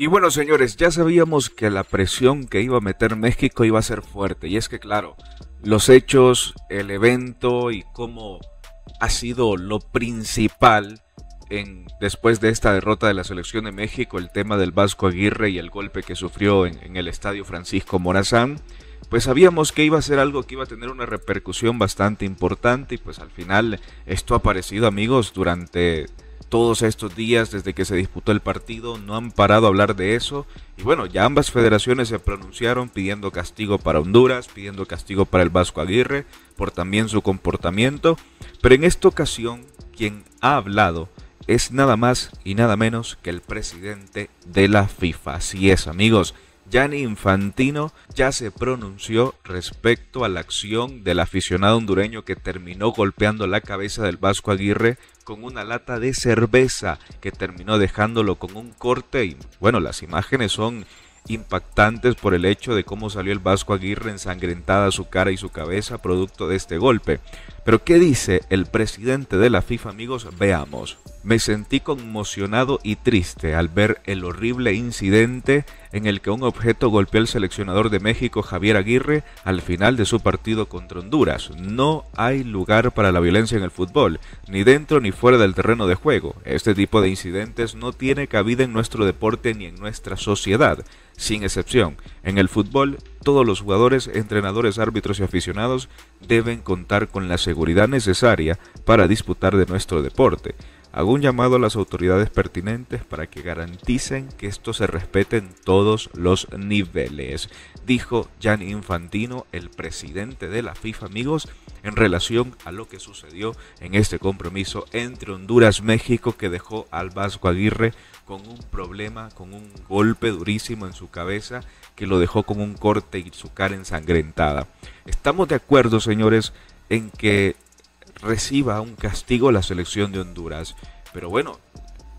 Y bueno, señores, ya sabíamos que la presión que iba a meter México iba a ser fuerte. Y es que, claro, los hechos, el evento y cómo ha sido lo principal en, después de esta derrota de la selección de México, el tema del Vasco Aguirre y el golpe que sufrió en, el estadio Francisco Morazán, pues sabíamos que iba a ser algo que iba a tener una repercusión bastante importante y pues al final esto ha aparecido amigos durante todos estos días desde que se disputó el partido, no han parado a hablar de eso. Y bueno, ya ambas federaciones se pronunciaron pidiendo castigo para Honduras, pidiendo castigo para el Vasco Aguirre, por también su comportamiento. Pero en esta ocasión, quien ha hablado es nada más y nada menos que el presidente de la FIFA. Así es, amigos. Jan Infantino ya se pronunció respecto a la acción del aficionado hondureño que terminó golpeando la cabeza del Vasco Aguirre con una lata de cerveza que terminó dejándolo con un corte y bueno, las imágenes son impactantes por el hecho de cómo salió el Vasco Aguirre ensangrentada su cara y su cabeza producto de este golpe. Pero ¿qué dice el presidente de la FIFA, amigos? Veamos. Me sentí conmocionado y triste al ver el horrible incidente en el que un objeto golpeó al seleccionador de México, Javier Aguirre, al final de su partido contra Honduras. No hay lugar para la violencia en el fútbol, ni dentro ni fuera del terreno de juego. Este tipo de incidentes no tiene cabida en nuestro deporte ni en nuestra sociedad sin excepción. En el fútbol, todos los jugadores, entrenadores, árbitros y aficionados deben contar con la seguridad necesaria para disputar de nuestro deporte. Hago un llamado a las autoridades pertinentes para que garanticen que esto se respete en todos los niveles, dijo Jan Infantino, el presidente de la FIFA, amigos, en relación a lo que sucedió en este compromiso entre Honduras-México que dejó al Vasco Aguirre con un problema, con un golpe durísimo en su cabeza que lo dejó con un corte y su cara ensangrentada. Estamos de acuerdo, señores, en que reciba un castigo la selección de Honduras. Pero bueno,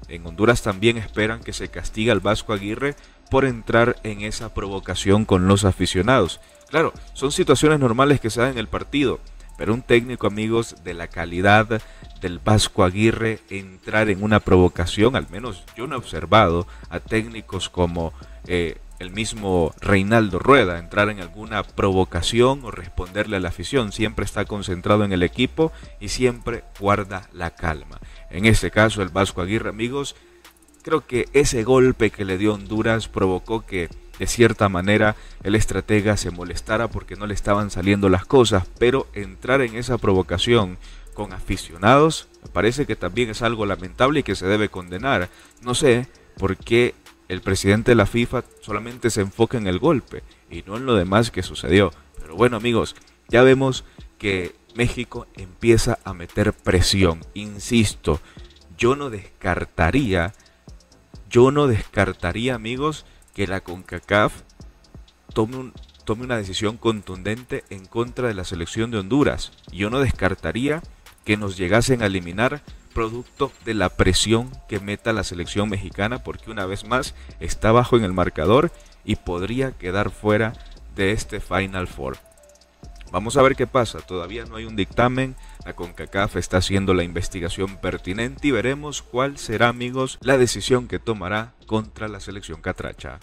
en Honduras también esperan que se castigue al Vasco Aguirre por entrar en esa provocación con los aficionados. Claro, son situaciones normales que se dan en el partido, pero un técnico, amigos, de la calidad del Vasco Aguirre, entrar en una provocación, al menos yo no he observado a técnicos como eh, el mismo Reinaldo Rueda, entrar en alguna provocación o responderle a la afición. Siempre está concentrado en el equipo y siempre guarda la calma. En este caso, el Vasco Aguirre, amigos, creo que ese golpe que le dio Honduras provocó que, de cierta manera, el estratega se molestara porque no le estaban saliendo las cosas, pero entrar en esa provocación con aficionados parece que también es algo lamentable y que se debe condenar. No sé por qué el presidente de la FIFA solamente se enfoca en el golpe y no en lo demás que sucedió. Pero bueno amigos, ya vemos que México empieza a meter presión. Insisto, yo no descartaría, yo no descartaría amigos que la CONCACAF tome, tome una decisión contundente en contra de la selección de Honduras. Yo no descartaría que nos llegasen a eliminar producto de la presión que meta la selección mexicana porque una vez más está bajo en el marcador y podría quedar fuera de este Final Four. Vamos a ver qué pasa, todavía no hay un dictamen, la CONCACAF está haciendo la investigación pertinente y veremos cuál será amigos la decisión que tomará contra la selección catracha.